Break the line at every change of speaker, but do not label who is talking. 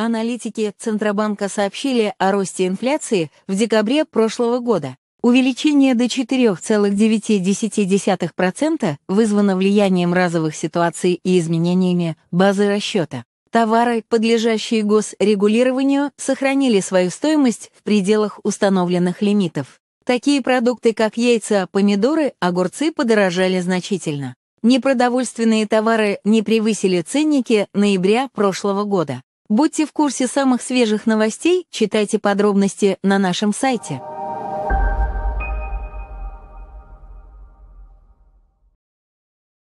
Аналитики Центробанка сообщили о росте инфляции в декабре прошлого года. Увеличение до 4,9% вызвано влиянием разовых ситуаций и изменениями базы расчета. Товары, подлежащие госрегулированию, сохранили свою стоимость в пределах установленных лимитов. Такие продукты, как яйца, помидоры, огурцы подорожали значительно. Непродовольственные товары не превысили ценники ноября прошлого года. Будьте в курсе самых свежих новостей, читайте подробности на нашем сайте.